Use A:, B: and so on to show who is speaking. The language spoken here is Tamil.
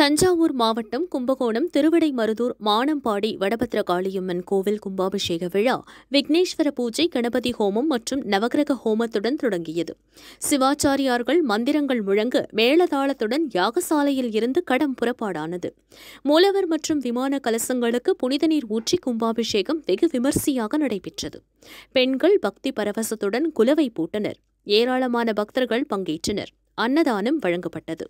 A: தஞ்சாவூர் மாவட்டம் கும்பகோணம் திருவிடைமருதூர் மானம்பாடி வடபத்ர காளியம்மன் கோவில் கும்பாபிஷேக விழா விக்னேஸ்வர பூஜை கணபதி ஹோமம் மற்றும் நவகிரக ஹோமத்துடன் தொடங்கியது சிவாச்சாரியார்கள் மந்திரங்கள் முழங்க மேளதாளத்துடன் யாகசாலையில் இருந்து கடம் புறப்பாடானது மூலவர் மற்றும் விமான கலசங்களுக்கு புனித நீர் ஊற்றி கும்பாபிஷேகம் வெகு விமர்சையாக நடைபெற்றது பெண்கள் பக்தி பரவசத்துடன் குலவை பூட்டனர் ஏராளமான பக்தர்கள் பங்கேற்றனர் அன்னதானம் வழங்கப்பட்டது